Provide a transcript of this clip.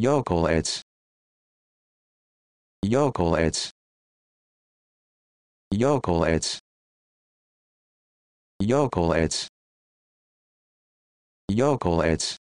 Yokolates. Yokolates. Yokolates. Yokolates. Yokolates.